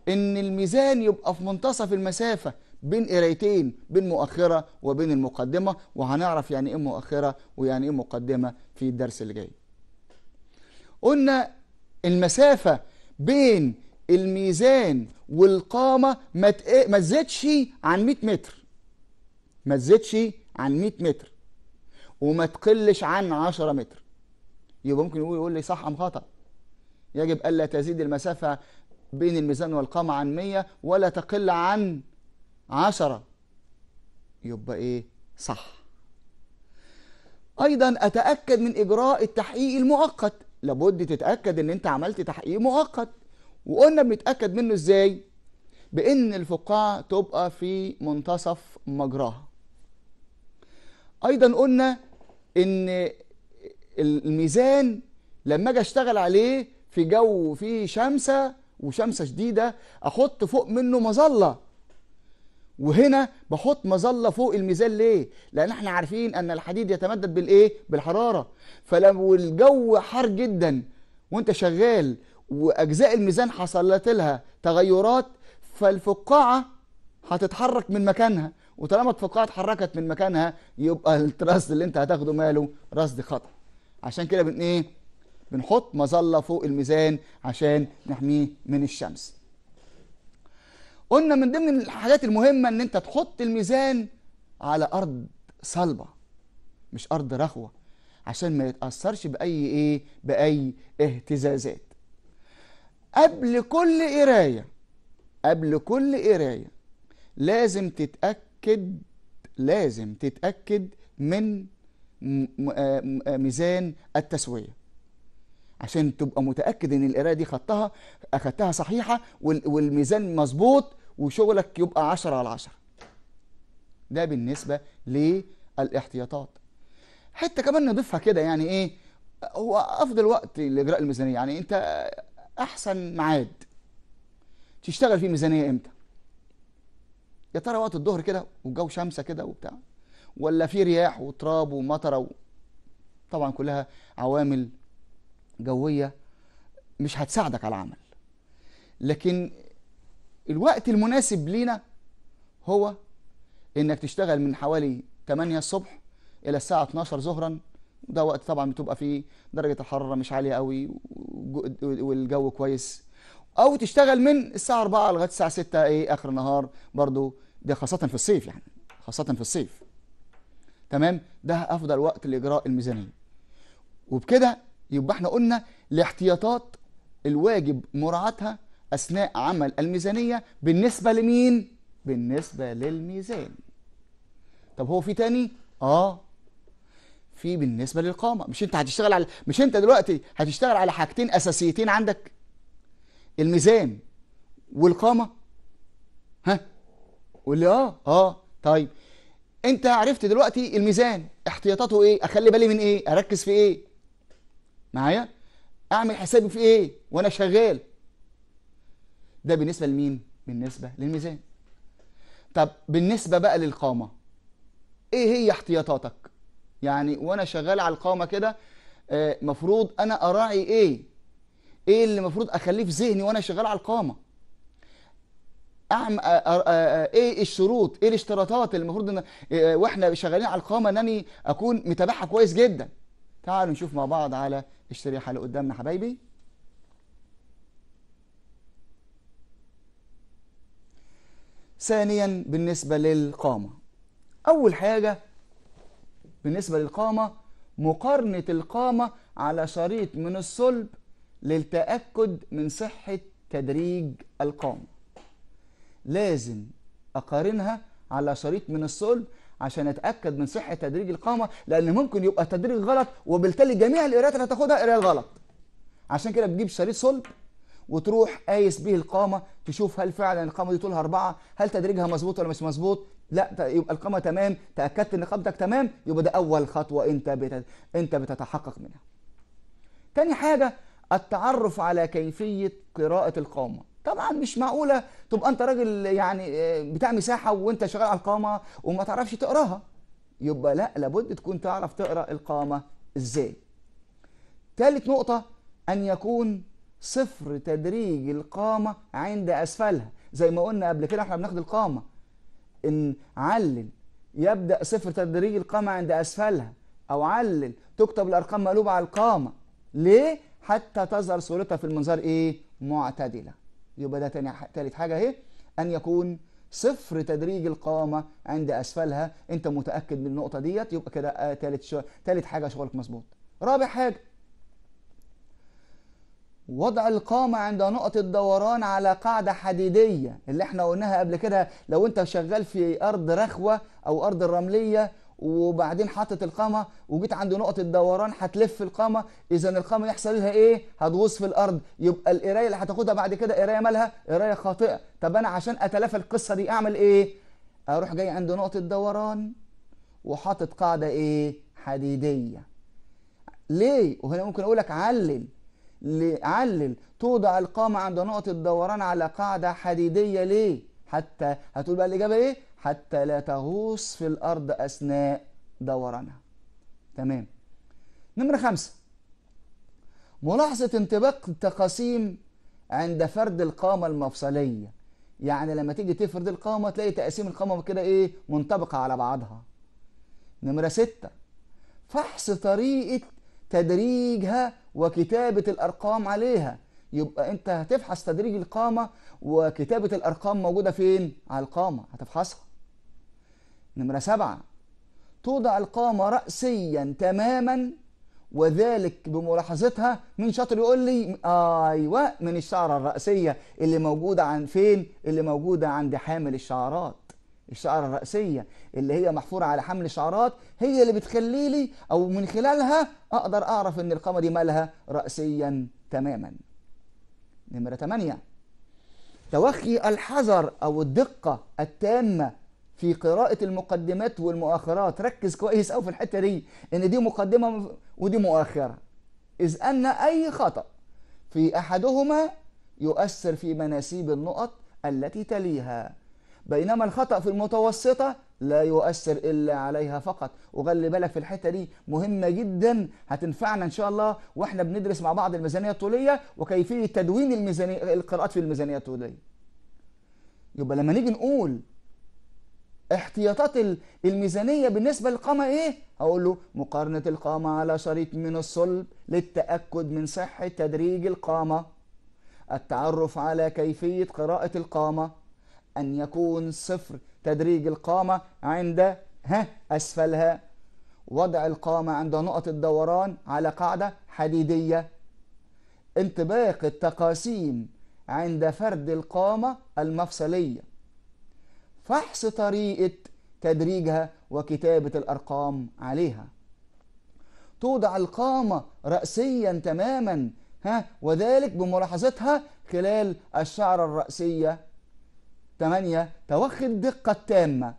ان الميزان يبقى في منتصف المسافه بين قرايتين بين مؤخره وبين المقدمه وهنعرف يعني ايه مؤخره ويعني ايه مقدمه في الدرس اللي جاي قلنا المسافة بين الميزان والقامة ما إيه، ما تزيدش عن 100 متر ما تزيدش عن 100 متر وما تقلش عن 10 متر يبقى ممكن يقول يقول لي صح ام خطأ يجب ألا تزيد المسافة بين الميزان والقامة عن 100 ولا تقل عن 10 يبقى إيه صح أيضا أتأكد من إجراء التحقيق المؤقت لابد تتاكد ان انت عملت تحقيق مؤقت وقلنا بنتاكد منه ازاي بان الفقاعه تبقى في منتصف مجراها ايضا قلنا ان الميزان لما اجي اشتغل عليه في جو فيه شمسه وشمسه شديده احط فوق منه مظله وهنا بحط مظله فوق الميزان ليه؟ لان احنا عارفين ان الحديد يتمدد بالايه؟ بالحراره فلو الجو حار جدا وانت شغال واجزاء الميزان حصلت لها تغيرات فالفقاعه هتتحرك من مكانها وطالما الفقاعه اتحركت من مكانها يبقى التراس اللي انت هتاخده ماله رصد خطا عشان كده بن ايه؟ بنحط مظله فوق الميزان عشان نحميه من الشمس قلنا من ضمن الحاجات المهمه ان انت تحط الميزان على ارض صلبه مش ارض رخوه عشان ما يتاثرش باي ايه باي اهتزازات قبل كل قرايه قبل كل قرايه لازم تتاكد لازم تتاكد من آه، آه، ميزان التسويه عشان تبقى متاكد ان القرايه دي خدتها اخدتها صحيحه والميزان مظبوط وشغلك يبقى 10 على 10 ده بالنسبه للاحتياطات حته كمان نضيفها كده يعني ايه هو افضل وقت لاجراء الميزانيه يعني انت احسن ميعاد تشتغل فيه ميزانيه امتى يا ترى وقت الظهر كده والجو شمسه كده وبتاع ولا في رياح وتراب ومطره و... طبعا كلها عوامل جوية مش هتساعدك على العمل لكن الوقت المناسب لينا هو انك تشتغل من حوالي 8 الصبح الى الساعه 12 ظهرا وده وقت طبعا بتبقى فيه درجه الحراره مش عاليه قوي والجو كويس او تشتغل من الساعه 4 لغايه الساعه 6 ايه اخر النهار برضو ده خاصه في الصيف يعني خاصه في الصيف تمام ده افضل وقت لاجراء الميزانيه وبكده يبقى احنا قلنا الاحتياطات الواجب مراعاتها اثناء عمل الميزانيه بالنسبه لمين بالنسبه للميزان طب هو في تاني اه في بالنسبه للقامه مش انت هتشتغل على مش انت دلوقتي هتشتغل على حاجتين اساسيتين عندك الميزان والقامه ها واللي اه اه طيب انت عرفت دلوقتي الميزان احتياطاته ايه اخلي بالي من ايه اركز في ايه معايا اعمل حسابي في ايه وانا شغال ده بالنسبه لمين بالنسبه للميزان طب بالنسبه بقى للقامه ايه هي احتياطاتك يعني وانا شغال على القامه كده آه، مفروض انا اراعي ايه ايه اللي المفروض اخليه في ذهني وانا شغال على القامه آه، آه، ايه الشروط ايه الاشتراطات اللي المفروض ان واحنا شغالين على القامه انني اكون متابعها كويس جدا تعالوا نشوف مع بعض على اشتري حالي قدامنا حبايبي ثانيا بالنسبة للقامة أول حاجة بالنسبة للقامة مقارنة القامة على شريط من الصلب للتأكد من صحة تدريج القامة لازم أقارنها على شريط من الصلب عشان اتاكد من صحه تدريج القامه لان ممكن يبقى التدريج غلط وبالتالي جميع القراءات اللي هتاخدها قرايات غلط عشان كده بتجيب شريط صلب وتروح قايس بيه القامه تشوف هل فعلا القامه دي طولها اربعه هل تدريجها مظبوط ولا مش مظبوط لا يبقى القامه تمام تاكدت ان قامتك تمام يبقى ده اول خطوه انت بتت... انت بتتحقق منها تاني حاجه التعرف على كيفيه قراءه القامه طبعا مش معقوله تبقى انت راجل يعني آه، بتاع مساحه وانت شغال على القامه وما تعرفش تقراها يبقى لا لابد تكون تعرف تقرا القامه ازاي ثالث نقطه ان يكون صفر تدريج القامه عند اسفلها زي ما قلنا قبل كده احنا بناخد القامه ان علل يبدا صفر تدريج القامه عند اسفلها او علل تكتب الارقام مقلوبه على القامه ليه حتى تظهر صورتها في المنظار ايه معتدله يبقى ده تاني تالت حاجة اهي أن يكون صفر تدريج القامة عند أسفلها أنت متأكد من النقطة ديت يبقى كده آه، تالت شو... تالت حاجة شغلك مظبوط رابع حاجة وضع القامة عند نقطة الدوران على قاعدة حديدية اللي احنا قلناها قبل كده لو انت شغال في أرض رخوة أو أرض رملية وبعدين حاطط القامه وجيت عند نقطه دوران هتلف القامه اذا القامه يحصل لها ايه هتغوص في الارض يبقى القرايه اللي هتاخدها بعد كده قرايه مالها قرايه خاطئه طب انا عشان اتلافى القصه دي اعمل ايه اروح جاي عند نقطه دوران وحاطط قاعده ايه حديديه ليه وهنا ممكن اقول لك علل علل توضع القامه عند نقطه دوران على قاعده حديديه ليه حتى هتقول بقى الاجابه ايه حتى لا تغوص في الأرض أثناء دورانها تمام نمرة خمسة ملاحظة انطباق التقاسيم عند فرد القامة المفصلية يعني لما تيجي تفرد القامة تلاقي تقاسيم القامة كده ايه منطبقة على بعضها نمرة ستة فحص طريقة تدريجها وكتابة الأرقام عليها يبقى انت هتفحص تدريج القامة وكتابة الأرقام موجودة فين على القامة هتفحصها نمرة سبعة توضع القامة رأسيا تماما وذلك بملاحظتها من شاطر يقول لي ايوه من الشعرة الرأسية اللي موجودة عن فين؟ اللي موجودة عند حامل الشعرات الشعرة الرأسية اللي هي محفورة على حمل الشعرات هي اللي بتخلي لي أو من خلالها أقدر أعرف إن القامة دي مالها رأسيا تماما. نمرة 8 توخي الحذر أو الدقة التامة في قراءة المقدمات والمؤخرات ركز كويس قوي في الحتة دي إن دي مقدمة ودي مؤخرة إذ أن أي خطأ في أحدهما يؤثر في مناسيب النقط التي تليها بينما الخطأ في المتوسطة لا يؤثر إلا عليها فقط وغلي بالك في الحتة دي مهمة جدا هتنفعنا إن شاء الله وإحنا بندرس مع بعض الميزانية الطولية وكيفية تدوين الميزانية القراءات في الميزانية الطولية يبقى لما نيجي نقول احتياطات الميزانيه بالنسبه للقامه ايه؟ هقول له مقارنه القامه على شريط من الصلب للتاكد من صحه تدريج القامه. التعرف على كيفيه قراءه القامه. ان يكون صفر تدريج القامه عند ها اسفلها. وضع القامه عند نقط الدوران على قاعده حديديه. انطباق التقاسيم عند فرد القامه المفصليه. فحص طريقة تدريجها وكتابة الأرقام عليها توضع القامة رأسيا تماما ها وذلك بملاحظتها خلال الشعرة الرأسية 8 توخي الدقة التامة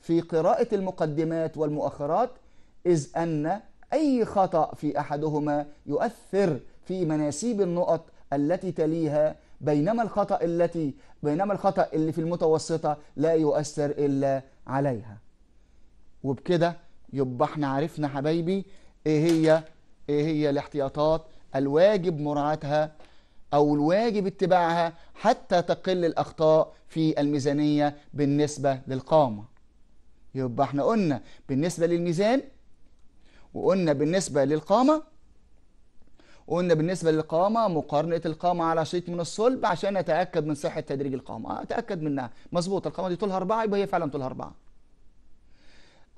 في قراءة المقدمات والمؤخرات إذ أن أي خطأ في أحدهما يؤثر في مناسيب النقط التي تليها بينما الخطأ التي بينما الخطأ اللي في المتوسطة لا يؤثر إلا عليها وبكده يبقى احنا عرفنا حبايبي ايه هي ايه هي الاحتياطات الواجب مراعاتها او الواجب اتباعها حتى تقل الاخطاء في الميزانيه بالنسبه للقامه يبقى احنا قلنا بالنسبه للميزان وقلنا بالنسبه للقامه قلنا بالنسبه للقامه مقارنه القامه على شريط من الصلب عشان اتاكد من صحه تدريج القامه اتاكد آه، منها مظبوط القامه دي طولها 4 يبقى هي فعلا طولها 4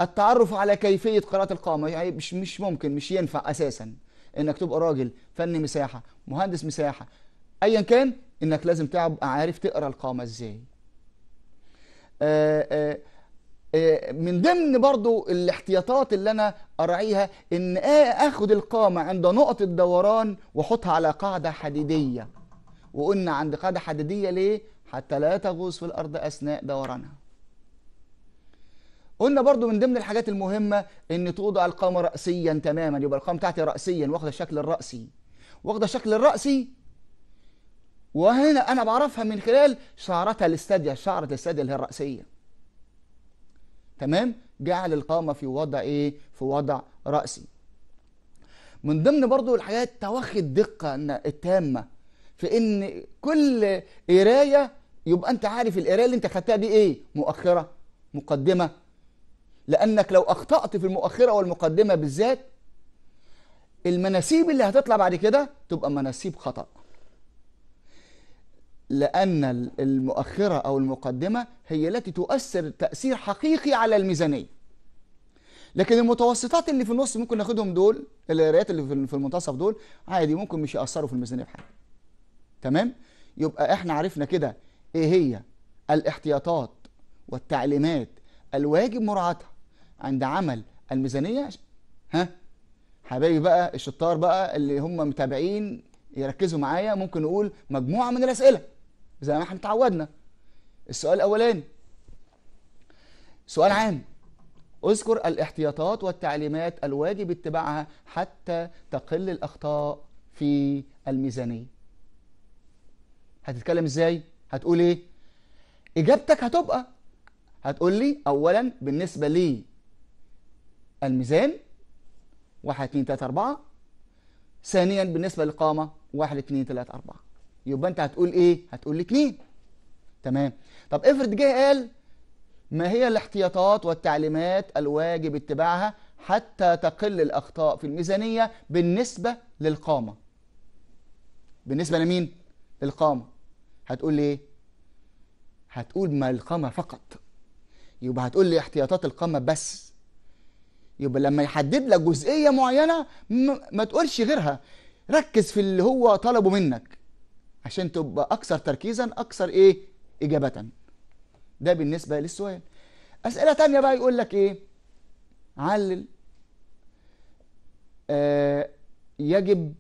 التعرف على كيفيه قراءه القامه يعني مش مش ممكن مش ينفع اساسا انك تبقى راجل فني مساحه مهندس مساحه ايا كان انك لازم تبقى عارف تقرا القامه ازاي آآ آه، آآ آه، آه، من ضمن برضو الاحتياطات اللي انا اراعيها ان اخد القامه عند نقطه الدوران واحطها على قاعده حديديه وقلنا عند قاعده حديديه ليه حتى لا تغوص في الارض اثناء دورانها قلنا برضو من ضمن الحاجات المهمه ان توضع القامه راسيا تماما يبقى القامه بتاعتي راسيا واخده الشكل الراسي واخده الشكل الراسي وهنا انا بعرفها من خلال شعرتها الاستاديه شعره الاستاديه اللي هي الراسيه تمام جعل القامه في وضع ايه في وضع راسي من ضمن برضو الحاجات توخي الدقه التامه في ان كل قرايه يبقى انت عارف القرايه اللي انت خدتها دي ايه مؤخره مقدمه لانك لو اخطات في المؤخره والمقدمه بالذات المناسيب اللي هتطلع بعد كده تبقى مناسيب خطأ لأن المؤخرة أو المقدمة هي التي تؤثر تأثير حقيقي على الميزانية لكن المتوسطات اللي في النص ممكن ناخدهم دول القرايات اللي في المنتصف دول عادي ممكن مش يأثروا في الميزانية بحاجة تمام يبقى احنا عرفنا كده ايه هي الاحتياطات والتعليمات الواجب مراعاتها عند عمل الميزانية ها حبايبي بقى الشطار بقى اللي هم متابعين يركزوا معايا ممكن نقول مجموعة من الأسئلة زي ما احنا اتعودنا السؤال الاولاني سؤال عام اذكر الاحتياطات والتعليمات الواجب اتباعها حتى تقل الاخطاء في الميزانيه هتتكلم ازاي هتقول ايه اجابتك هتبقى هتقول لي اولا بالنسبه لي الميزان 1 2 3 4 ثانيا بالنسبه للقامه 1 2 3 4 يبقى انت هتقول ايه هتقول لي اتنين تمام طب افرض جه قال ما هي الاحتياطات والتعليمات الواجب اتباعها حتى تقل الاخطاء في الميزانيه بالنسبه للقامه بالنسبه لمين للقامه هتقول لي ايه هتقول ما القامه فقط يبقى هتقول لي احتياطات القامه بس يبقى لما يحدد لك جزئيه معينه ما تقولش غيرها ركز في اللي هو طلبه منك عشان تبقى اكثر تركيزا اكثر ايه اجابه ده بالنسبه للسؤال اسئله تانية بقى يقول لك ايه علل آه يجب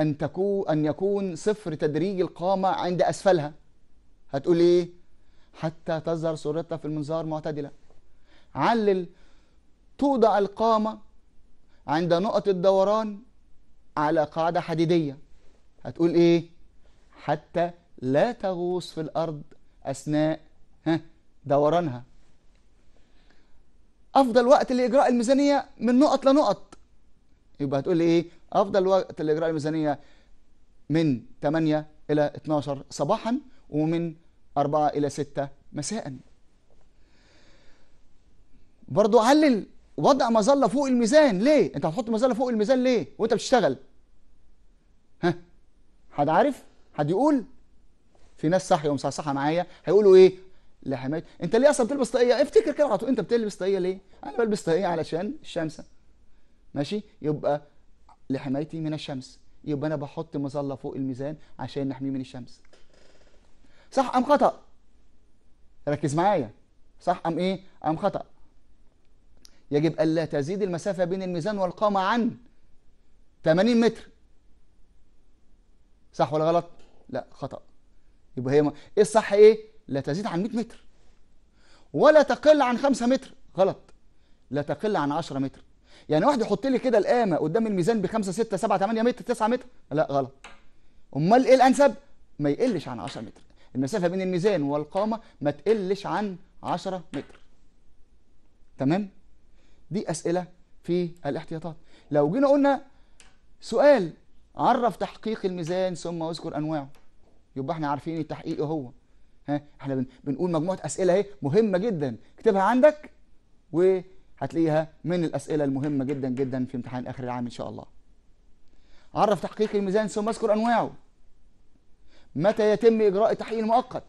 ان تكون ان يكون صفر تدريج القامه عند اسفلها هتقول ايه حتى تظهر صورتها في المنظار معتدله علل توضع القامه عند نقط الدوران على قاعده حديديه هتقول ايه حتى لا تغوص في الأرض أثناء دورانها أفضل وقت لإجراء الميزانية من نقط لنقط يبقى هتقول لي إيه أفضل وقت لإجراء الميزانية من 8 إلى 12 صباحا ومن 4 إلى 6 مساء برضو علل وضع مظله فوق الميزان ليه انت هتحط مظله فوق الميزان ليه وانت بتشتغل ها حد عارف حد يقول في ناس صح ومصحصحه معايا هيقولوا ايه لحمايه انت ليه اصلا بتلبس طاقيه افتكر كده على طول انت بتلبس طاقيه ليه انا بلبس طاقيه علشان الشمس ماشي يبقى لحمايتي من الشمس يبقى انا بحط مظله فوق الميزان عشان نحميه من الشمس صح ام خطا ركز معايا صح ام ايه ام خطا يجب الا تزيد المسافه بين الميزان والقامه عن 80 متر صح ولا غلط لا خطا يبقى هي ما... ايه الصح ايه لا تزيد عن 100 متر ولا تقل عن 5 متر غلط لا تقل عن 10 متر يعني واحد يحط لي كده القامه قدام الميزان ب 5 6 7 8 متر 9 متر لا غلط امال ايه الانسب ما يقلش عن 10 متر المسافه بين الميزان والقامه ما تقلش عن 10 متر تمام دي اسئله في الاحتياطات لو جينا قلنا سؤال عرف تحقيق الميزان ثم اذكر انواعه يبقى احنا عارفين التحقيق هو ها احنا بنقول مجموعه اسئله اهي مهمه جدا اكتبها عندك وهتلاقيها من الاسئله المهمه جدا جدا في امتحان اخر العام ان شاء الله عرف تحقيق الميزان ثم اذكر انواعه متى يتم اجراء التحقيق المؤقت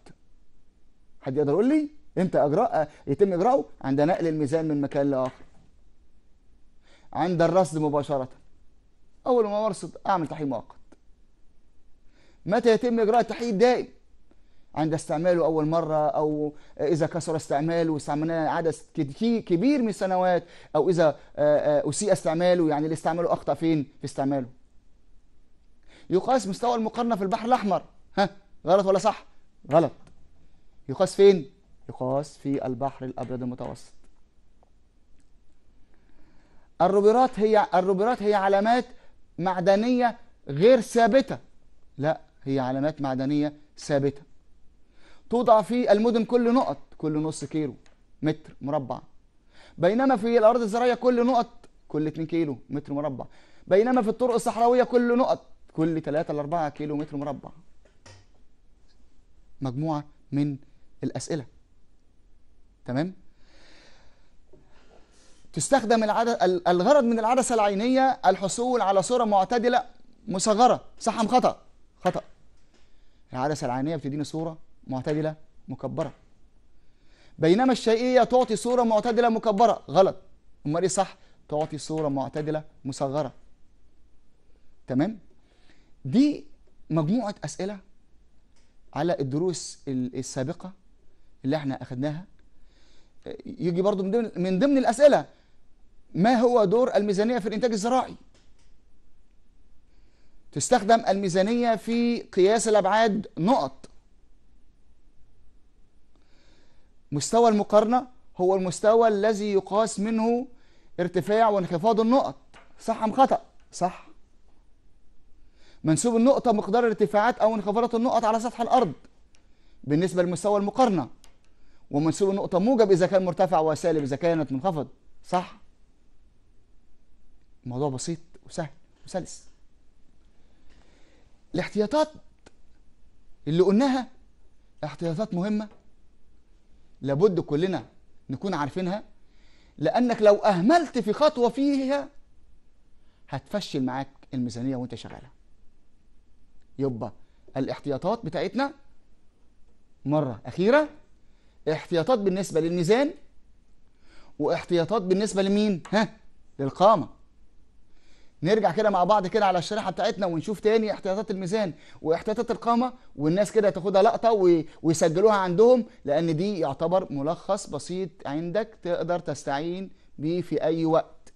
حد يقدر يقول لي امتى اجراء يتم اجراءه عند نقل الميزان من مكان لاخر عند الرصد مباشره اول ما ارصد اعمل تحقيق مؤقت متى يتم اجراء التحقيق الدائم عند استعماله اول مره او اذا كثر استعماله واستعملناه عدد كبير من السنوات او اذا آه، آه، اسيء استعماله يعني اللي استعمله اخطا فين في استعماله يقاس مستوى المقارنه في البحر الاحمر ها غلط ولا صح غلط يقاس فين يقاس في البحر الابيض المتوسط الروبيرات هي الروبيرات هي علامات معدنية غير ثابتة لا هي علامات معدنية ثابتة توضع في المدن كل نقط كل نص كيلو متر مربع بينما في الأراضي الزراعية كل نقط كل 2 كيلو متر مربع بينما في الطرق الصحراوية كل نقط كل 3 ل 4 كيلو متر مربع مجموعة من الأسئلة تمام؟ تستخدم العدسة الغرض من العدسة العينية الحصول على صورة معتدلة مصغرة صح أم خطأ؟ خطأ العدسة العينية بتديني صورة معتدلة مكبرة بينما الشيئية تعطي صورة معتدلة مكبرة غلط أمال إيه صح؟ تعطي صورة معتدلة مصغرة تمام؟ دي مجموعة أسئلة على الدروس السابقة اللي احنا أخدناها يجي برضو من ضمن من ضمن الأسئلة ما هو دور الميزانية في الإنتاج الزراعي تستخدم الميزانية في قياس الأبعاد نقط مستوى المقارنة هو المستوى الذي يقاس منه ارتفاع وانخفاض النقط صح أم خطأ صح منسوب النقطة مقدار ارتفاعات أو انخفاضات النقط على سطح الأرض بالنسبة لمستوى المقارنة ومنسوب النقطة موجب إذا كان مرتفع وسالب إذا كانت منخفض صح الموضوع بسيط وسهل وسلس الاحتياطات اللي قلناها احتياطات مهمه لابد كلنا نكون عارفينها لانك لو اهملت في خطوه فيها هتفشل معاك الميزانيه وانت شغاله يبقى الاحتياطات بتاعتنا مره اخيره احتياطات بالنسبه للميزان واحتياطات بالنسبه لمين ها للقامه نرجع كده مع بعض كده على الشريحه بتاعتنا ونشوف تاني احتياطات الميزان واحتياطات القامه والناس كده تاخدها لقطه ويسجلوها عندهم لان دي يعتبر ملخص بسيط عندك تقدر تستعين بيه في اي وقت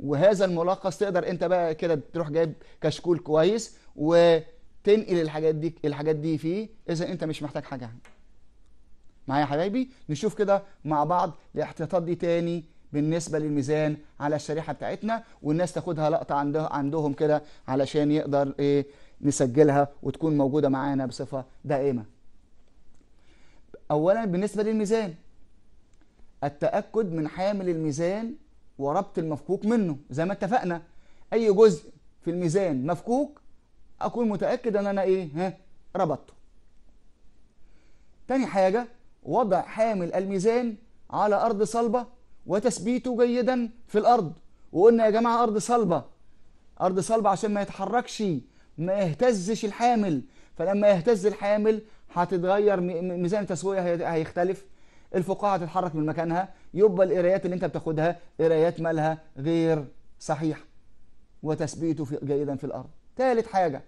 وهذا الملخص تقدر انت بقى كده تروح جايب كشكول كويس وتنقل الحاجات دي الحاجات دي فيه اذا انت مش محتاج حاجه معايا يا حبايبي نشوف كده مع بعض الاحتياطات دي تاني بالنسبه للميزان على الشريحه بتاعتنا والناس تاخدها لقطه عنده عندهم كده علشان يقدر ايه نسجلها وتكون موجوده معانا بصفه دائمه. اولا بالنسبه للميزان التاكد من حامل الميزان وربط المفكوك منه زي ما اتفقنا اي جزء في الميزان مفكوك اكون متاكد ان انا ايه ها ربطته. تاني حاجه وضع حامل الميزان على ارض صلبه وتثبيته جيدا في الارض وقلنا يا جماعه ارض صلبه ارض صلبه عشان ما يتحركش ما يهتزش الحامل فلما يهتز الحامل هتتغير ميزان التسويه هيختلف الفقاعه هتتحرك من مكانها يبقى القرايات اللي انت بتاخدها قرايات مالها غير صحيحه وتثبيته في جيدا في الارض ثالث حاجه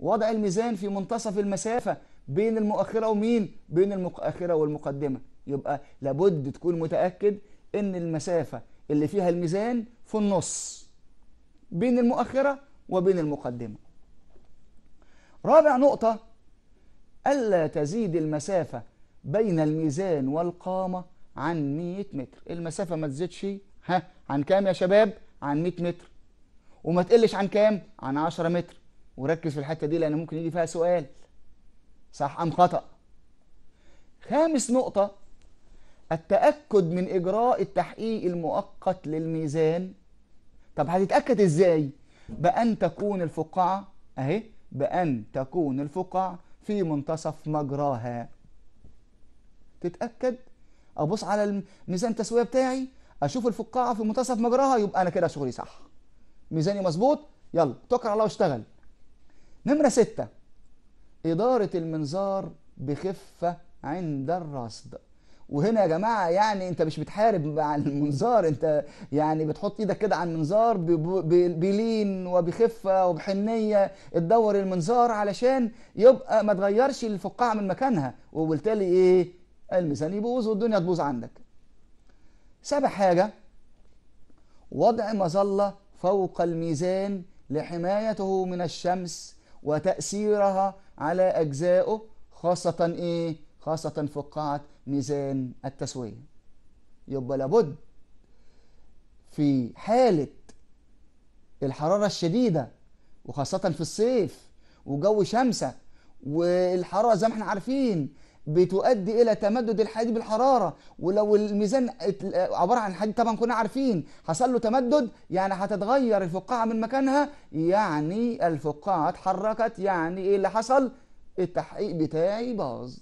وضع الميزان في منتصف المسافه بين المؤخره ومين بين المؤخره والمقدمه يبقى لابد تكون متاكد ان المسافه اللي فيها الميزان في النص بين المؤخره وبين المقدمه رابع نقطه الا تزيد المسافه بين الميزان والقامه عن 100 متر المسافه ما تزيدش ها عن كام يا شباب عن 100 متر وما تقلش عن كام عن 10 متر وركز في الحته دي لان ممكن يجي فيها سؤال صح ام خطا خامس نقطه التأكد من إجراء التحقيق المؤقت للميزان طب هتتأكد إزاي؟ بأن تكون الفقاعة أهي بأن تكون الفقاعة في منتصف مجراها تتأكد أبص على الميزان التسوية بتاعي أشوف الفقاعة في منتصف مجراها يبقى أنا كده شغلي صح ميزاني مظبوط يلا توكل على الله واشتغل نمرة ستة إدارة المنظار بخفة عند الرصد وهنا يا جماعه يعني انت مش بتحارب مع المنظار انت يعني بتحط ايدك كده على المنظار بلين وبخفه وبحنيه تدور المنظار علشان يبقى ما تغيرش الفقاعه من مكانها وبالتالي ايه الميزان يبوظ والدنيا تبوظ عندك سابع حاجه وضع مظله فوق الميزان لحمايته من الشمس وتاثيرها على اجزائه خاصه ايه خاصة فقاعة ميزان التسوية يبقى لابد في حالة الحرارة الشديدة وخاصة في الصيف وجو شمسة والحرارة زي ما احنا عارفين بتؤدي الى تمدد الحديد بالحراره ولو الميزان عباره عن حديد طبعا كنا عارفين حصل له تمدد يعني هتتغير الفقاعه من مكانها يعني الفقاعه اتحركت يعني ايه اللي حصل التحقيق بتاعي باظ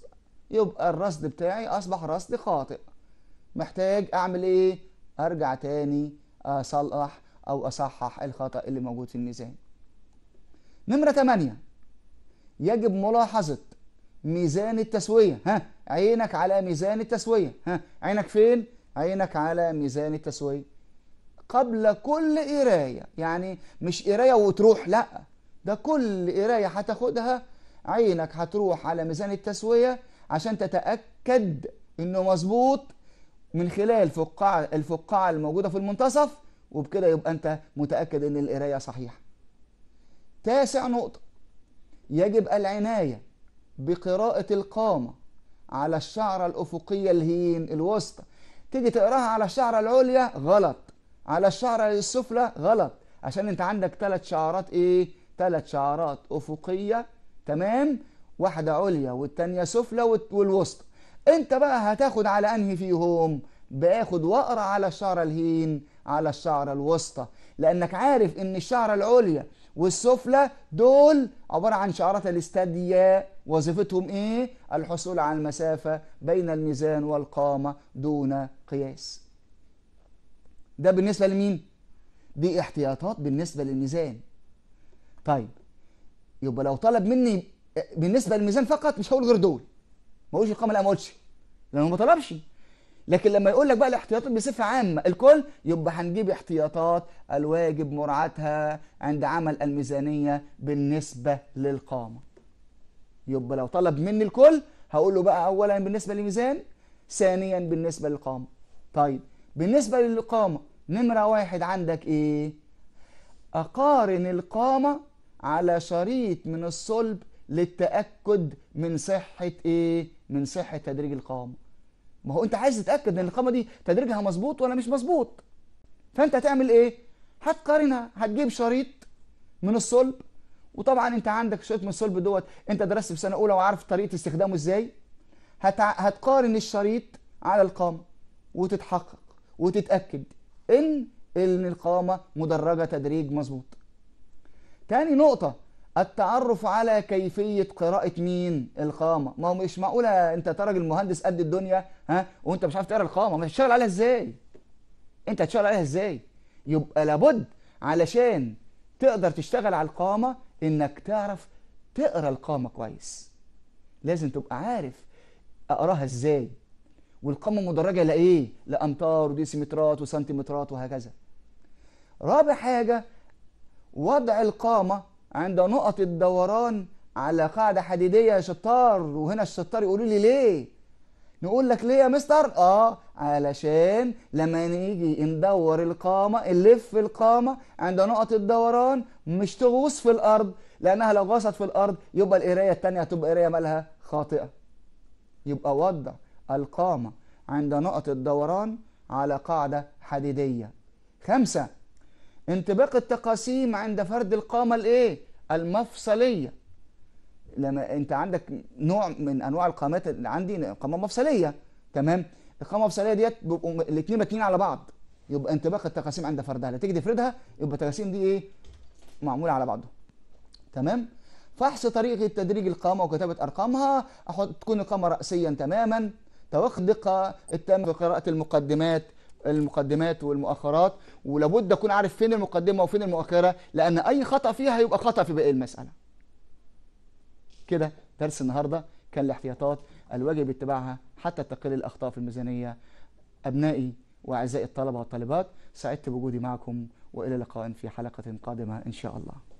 يبقى الرصد بتاعي اصبح رصد خاطئ محتاج اعمل ايه ارجع تاني اصلح او اصحح الخطا اللي موجود في الميزان نمره 8 يجب ملاحظه ميزان التسويه ها عينك على ميزان التسويه ها عينك فين عينك على ميزان التسويه قبل كل قرايه يعني مش قرايه وتروح لا ده كل قرايه هتاخدها عينك هتروح على ميزان التسويه عشان تتاكد انه مظبوط من خلال فقاعه الفقاعه الموجوده في المنتصف وبكده يبقى انت متاكد ان القرايه صحيحه تاسع نقطه يجب العنايه بقراءه القامه على الشعره الافقيه الهين الوسطى تيجي تقراها على الشعره العليا غلط على الشعره السفلى غلط عشان انت عندك ثلاث شعرات ايه ثلاث شعرات افقيه تمام واحدة عليا والتانية سفلى والوسطى انت بقى هتاخد على انهي فيهم باخد واقرا على الشعرة الهين على الشعرة الوسطى لانك عارف ان الشعرة العليا والسفلى دول عبارة عن شعرات الاستادية وظيفتهم ايه الحصول على المسافة بين الميزان والقامة دون قياس ده بالنسبة لمين دي احتياطات بالنسبة للميزان طيب يبقى لو طلب مني بالنسبه للميزان فقط مش هقول غير دول ما اقولش القمه لا ما اقولش لانه ما طلبش لكن لما يقول لك بقى الاحتياطات بصفه عامه الكل يبقى هنجيب احتياطات الواجب مراعاتها عند عمل الميزانيه بالنسبه للقامه يبقى لو طلب مني الكل هقول له بقى اولا بالنسبه للميزان ثانيا بالنسبه للقامه طيب بالنسبه للقامه نمره واحد عندك ايه اقارن القامه على شريط من الصلب للتاكد من صحه ايه من صحه تدريج القامه ما هو انت عايز تتاكد ان القامه دي تدريجها مظبوط ولا مش مظبوط فانت هتعمل ايه هتقارنها هتجيب شريط من الصلب وطبعا انت عندك شريط من الصلب دوت انت درست في سنه اولى وعارف طريقه استخدامه ازاي هتع... هتقارن الشريط على القامه وتتحقق وتتاكد ان ان القامه مدرجه تدريج مظبوط تاني نقطه التعرف على كيفية قراءة مين القامة ما هو مش معقولة انت راجل مهندس قد الدنيا ها وانت مش عارف تقرا القامة ما هتشتغل عليها ازاي انت هتشتغل عليها ازاي يبقى لابد علشان تقدر تشتغل على القامة انك تعرف تقرا القامة كويس لازم تبقى عارف اقراها ازاي والقامة مدرجة لايه لامتار وديسيمترات وسنتيمترات وهكذا رابع حاجة وضع القامة عند نقط الدوران على قاعدة حديدية يا شطار وهنا الشطار يقولوا لي ليه نقول لك ليه يا مستر اه علشان لما نيجي ندور القامة نلف القامة عند نقط الدوران مش تغوص في الأرض لأنها لو غوصت في الأرض يبقى القراية الثانيه هتبقى قراية مالها خاطئة يبقى وضع القامة عند نقط الدوران على قاعدة حديدية خمسة انطباق التقاسيم عند فرد القامة الايه المفصلية لما انت عندك نوع من انواع القامات اللي عندي قامة مفصلية تمام القامة المفصلية ديت بيبقوا الاثنين متنين على بعض يبقى انطباق التقاسيم عند فردها لا تيجي تفردها يبقى التقاسيم دي ايه معمولة على بعضها تمام فحص طريقة تدريج القامة وكتابة أرقامها أحط تكون القامة رأسيا تماما توخدق التام في قراءة المقدمات المقدمات والمؤخرات ولابد اكون عارف فين المقدمه وفين المؤخره لان اي خطا فيها هيبقى خطا في باقي المساله كده درس النهارده كان الاحتياطات الواجب اتباعها حتى تقل الاخطاء في الميزانيه ابنائي واعزائي الطلبه والطالبات سعدت بوجودي معكم والى لقاء في حلقه قادمه ان شاء الله